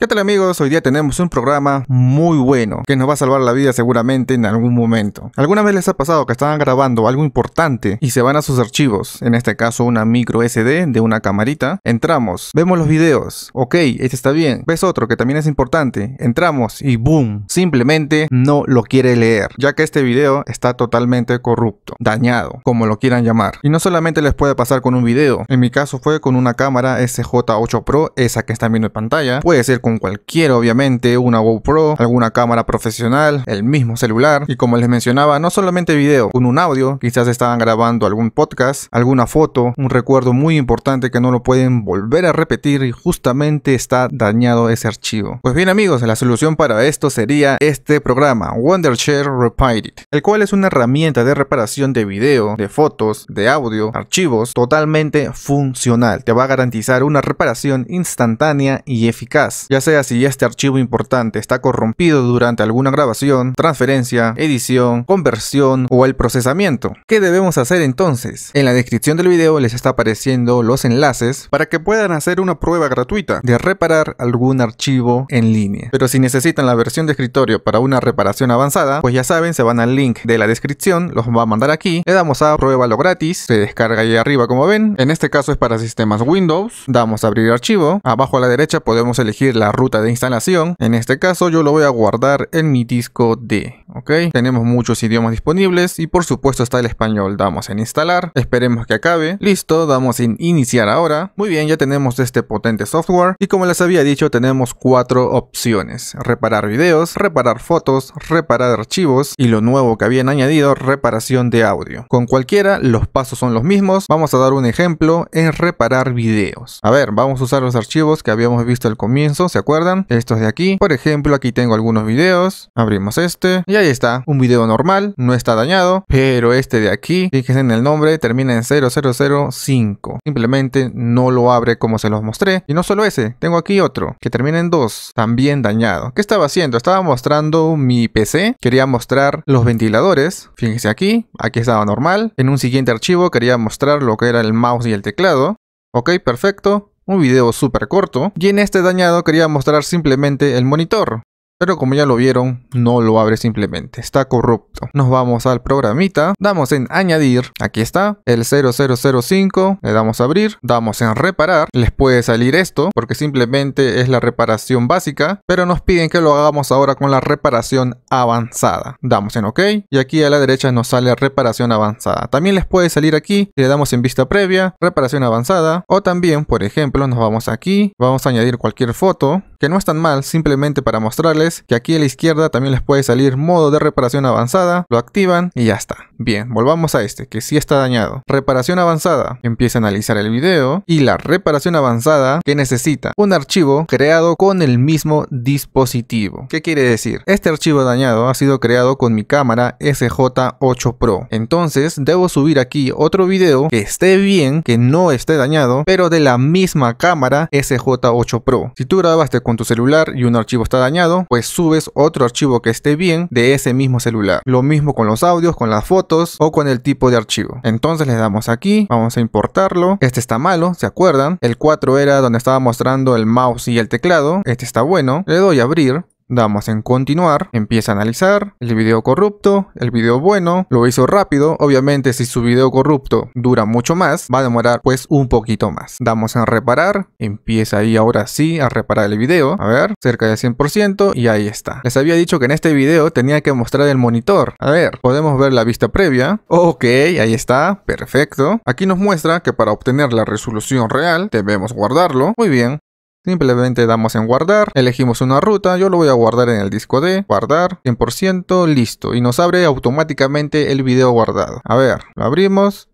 ¿Qué tal amigos? Hoy día tenemos un programa muy bueno que nos va a salvar la vida seguramente en algún momento. ¿Alguna vez les ha pasado que estaban grabando algo importante y se van a sus archivos? En este caso una micro SD de una camarita. Entramos, vemos los videos. Ok, este está bien. Ves otro que también es importante. Entramos y boom, simplemente no lo quiere leer, ya que este video está totalmente corrupto, dañado, como lo quieran llamar. Y no solamente les puede pasar con un video, en mi caso fue con una cámara SJ8 Pro, esa que están viendo en pantalla, puede ser con cualquier obviamente, una GoPro, alguna cámara profesional, el mismo celular y como les mencionaba, no solamente vídeo con un audio, quizás estaban grabando algún podcast, alguna foto, un recuerdo muy importante que no lo pueden volver a repetir y justamente está dañado ese archivo. Pues bien amigos, la solución para esto sería este programa, Wondershare Repair el cual es una herramienta de reparación de video, de fotos, de audio, archivos, totalmente funcional. Te va a garantizar una reparación instantánea y eficaz ya sea si este archivo importante está corrompido durante alguna grabación, transferencia, edición, conversión o el procesamiento. ¿Qué debemos hacer entonces? En la descripción del video les está apareciendo los enlaces para que puedan hacer una prueba gratuita de reparar algún archivo en línea. Pero si necesitan la versión de escritorio para una reparación avanzada, pues ya saben, se van al link de la descripción, los va a mandar aquí, le damos a prueba lo gratis, se descarga ahí arriba como ven, en este caso es para sistemas Windows, damos a abrir archivo, abajo a la derecha podemos elegir la ruta de instalación. En este caso yo lo voy a guardar en mi disco D, ¿ok? Tenemos muchos idiomas disponibles y por supuesto está el español. Damos en instalar, esperemos que acabe. Listo, damos en iniciar ahora. Muy bien, ya tenemos este potente software y como les había dicho tenemos cuatro opciones. Reparar videos, reparar fotos, reparar archivos y lo nuevo que habían añadido, reparación de audio. Con cualquiera los pasos son los mismos. Vamos a dar un ejemplo en reparar videos. A ver, vamos a usar los archivos que habíamos visto al comienzo acuerdan? Estos de aquí, por ejemplo, aquí tengo algunos videos, abrimos este, y ahí está, un video normal, no está dañado, pero este de aquí, fíjense en el nombre, termina en 0005, simplemente no lo abre como se los mostré, y no solo ese, tengo aquí otro, que termina en 2, también dañado. ¿Qué estaba haciendo? Estaba mostrando mi PC, quería mostrar los ventiladores, fíjense aquí, aquí estaba normal, en un siguiente archivo quería mostrar lo que era el mouse y el teclado, ok, perfecto, un video súper corto y en este dañado quería mostrar simplemente el monitor, pero como ya lo vieron, no lo abre simplemente, está corrupto. Nos vamos al programita, damos en añadir, aquí está, el 0005, le damos a abrir, damos en reparar, les puede salir esto, porque simplemente es la reparación básica, pero nos piden que lo hagamos ahora con la reparación avanzada. Damos en OK, y aquí a la derecha nos sale reparación avanzada. También les puede salir aquí, le damos en vista previa, reparación avanzada, o también, por ejemplo, nos vamos aquí, vamos a añadir cualquier foto, que no es tan mal, simplemente para mostrarles que aquí a la izquierda también les puede salir modo de reparación avanzada, lo activan y ya está. Bien, volvamos a este que sí está dañado. Reparación avanzada, empieza a analizar el video y la reparación avanzada que necesita un archivo creado con el mismo dispositivo. ¿Qué quiere decir? Este archivo dañado ha sido creado con mi cámara SJ8 Pro. Entonces debo subir aquí otro video que esté bien, que no esté dañado, pero de la misma cámara SJ8 Pro. Si tú grabaste con tu celular y un archivo está dañado, pues pues subes otro archivo que esté bien de ese mismo celular. Lo mismo con los audios, con las fotos o con el tipo de archivo. Entonces le damos aquí, vamos a importarlo. Este está malo, ¿se acuerdan? El 4 era donde estaba mostrando el mouse y el teclado. Este está bueno. Le doy a abrir. Damos en continuar, empieza a analizar el video corrupto, el video bueno, lo hizo rápido, obviamente si su video corrupto dura mucho más, va a demorar pues un poquito más. Damos en reparar, empieza ahí ahora sí a reparar el video, a ver, cerca del 100% y ahí está. Les había dicho que en este video tenía que mostrar el monitor, a ver, podemos ver la vista previa, ok, ahí está, perfecto. Aquí nos muestra que para obtener la resolución real debemos guardarlo, muy bien, Simplemente damos en guardar, elegimos una ruta, yo lo voy a guardar en el disco D, guardar, 100%, listo. Y nos abre automáticamente el video guardado. A ver, lo abrimos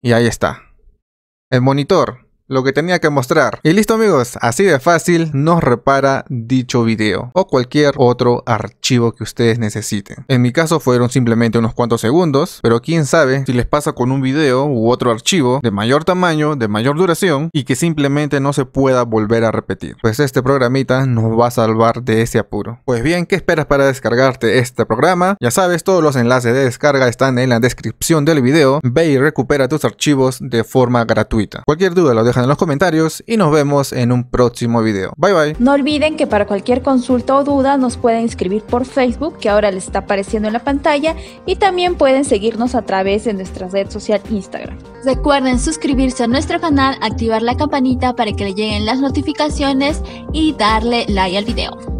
y ahí está. El monitor, lo que tenía que mostrar. Y listo amigos, así de fácil nos repara dicho video o cualquier otro archivo que ustedes necesiten. En mi caso fueron simplemente unos cuantos segundos, pero quién sabe si les pasa con un video u otro archivo de mayor tamaño, de mayor duración y que simplemente no se pueda volver a repetir. Pues este programita nos va a salvar de ese apuro. Pues bien, ¿qué esperas para descargarte este programa? Ya sabes, todos los enlaces de descarga están en la descripción del video. Ve y recupera tus archivos de forma gratuita. Cualquier duda lo dejo en los comentarios y nos vemos en un próximo video. Bye bye. No olviden que para cualquier consulta o duda nos pueden escribir por Facebook, que ahora les está apareciendo en la pantalla, y también pueden seguirnos a través de nuestra red social Instagram. Recuerden suscribirse a nuestro canal, activar la campanita para que le lleguen las notificaciones y darle like al video.